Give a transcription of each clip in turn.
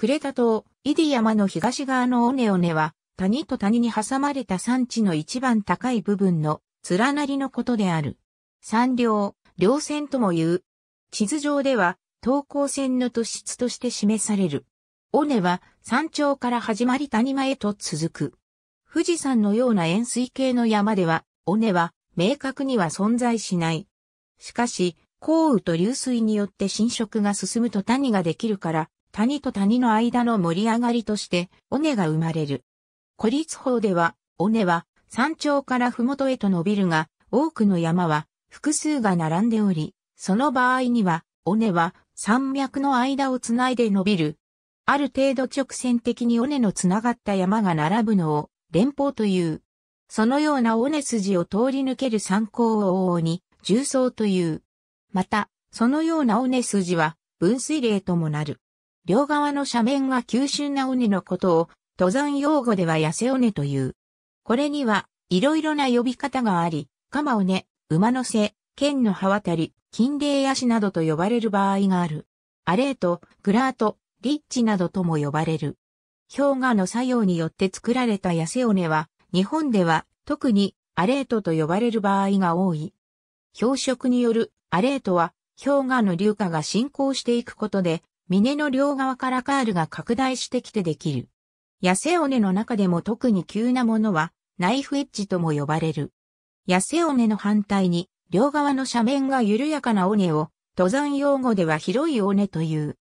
クレタ島、イディ山の東側のオネオネは、谷と谷に挟まれた山地の一番高い部分の連なりのことである。山稜、稜線とも言う。地図上では、東高線の突出として示される。尾根は山頂から始まり谷間へと続く。富士山のような円錐形の山では、尾根は明確には存在しない。しかし、降雨と流水によって浸食が進むと谷ができるから、谷と谷の間の盛り上がりとして、尾根が生まれる。孤立法では、尾根は山頂から麓へと伸びるが、多くの山は複数が並んでおり、その場合には、尾根は山脈の間をつないで伸びる。ある程度直線的に尾根のつながった山が並ぶのを連峰という。そのような尾根筋を通り抜ける山高を往々に重層という。また、そのような尾根筋は分水嶺ともなる。両側の斜面が急峻な尾根のことを、登山用語では痩せ尾根という。これには、いろいろな呼び方があり、鎌尾根、馬の背、剣の刃渡り、金霊足などと呼ばれる場合がある。アレート、グラート、リッチなどとも呼ばれる。氷河の作用によって作られた痩せ尾根は、日本では特にアレートと呼ばれる場合が多い。氷食によるアレートは、氷河の流下が進行していくことで、峰の両側からカールが拡大してきてできる。痩せ尾根の中でも特に急なものは、ナイフエッジとも呼ばれる。痩せ尾根の反対に、両側の斜面が緩やかな尾根を、登山用語では広い尾根という。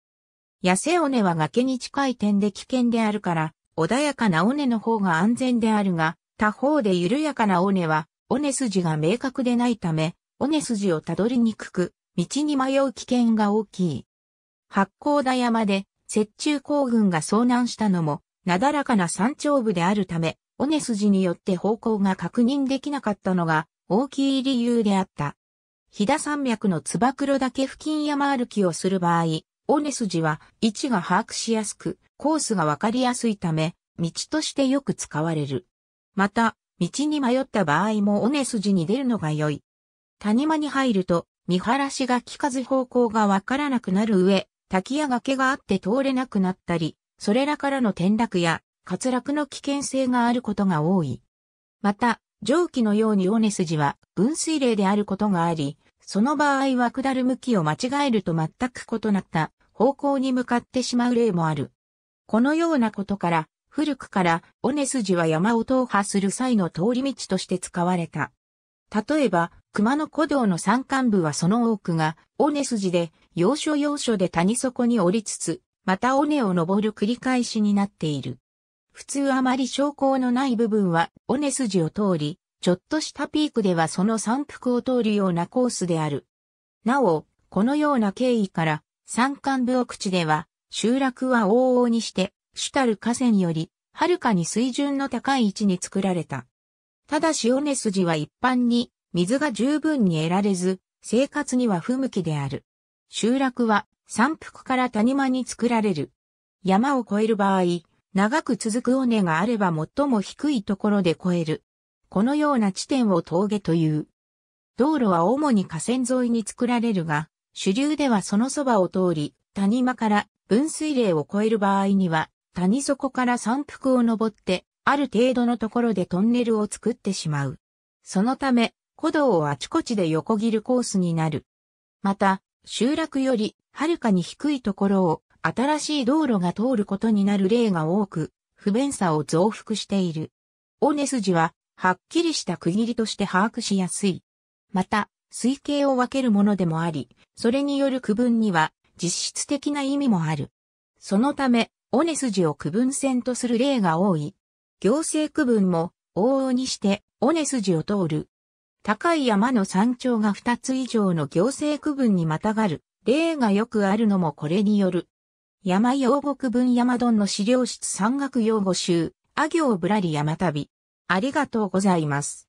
痩せ尾根は崖に近い点で危険であるから、穏やかな尾根の方が安全であるが、他方で緩やかな尾根は、尾根筋が明確でないため、尾根筋をたどりにくく、道に迷う危険が大きい。八甲田山で、雪中行軍が遭難したのも、なだらかな山頂部であるため、尾根筋によって方向が確認できなかったのが、大きい理由であった。飛騨山脈のつば黒岳付近山歩きをする場合、尾根筋は位置が把握しやすく、コースがわかりやすいため、道としてよく使われる。また、道に迷った場合も尾根筋に出るのが良い。谷間に入ると、見晴らしが効かず方向がわからなくなる上、滝や崖があって通れなくなったり、それらからの転落や滑落の危険性があることが多い。また、蒸気のように尾根筋は分水嶺であることがあり、その場合は下る向きを間違えると全く異なった方向に向かってしまう例もある。このようなことから、古くから尾根筋は山を踏破する際の通り道として使われた。例えば、熊野古道の山間部はその多くが、尾根筋で、要所要所で谷底に降りつつ、また尾根を登る繰り返しになっている。普通あまり昇降のない部分は尾根筋を通り、ちょっとしたピークではその山腹を通るようなコースである。なお、このような経緯から、山間部奥地では、集落は往々にして、主たる河川より、はるかに水準の高い位置に作られた。ただし根筋は一般に水が十分に得られず、生活には不向きである。集落は山腹から谷間に作られる。山を越える場合、長く続く尾根があれば最も低いところで越える。このような地点を峠という。道路は主に河川沿いに作られるが、主流ではそのそばを通り、谷間から分水嶺を越える場合には、谷底から山腹を登ってある程度のところでトンネルを作ってしまう。そのため、古道をあちこちで横切るコースになる。また、集落よりはるかに低いところを新しい道路が通ることになる例が多く、不便さを増幅している。尾根筋は、はっきりした区切りとして把握しやすい。また、推計を分けるものでもあり、それによる区分には実質的な意味もある。そのため、尾根筋を区分線とする例が多い。行政区分も往々にして尾根筋を通る。高い山の山頂が2つ以上の行政区分にまたがる例がよくあるのもこれによる。山用語区分山丼の資料室山岳用語集、あ行ぶらり山旅。ありがとうございます。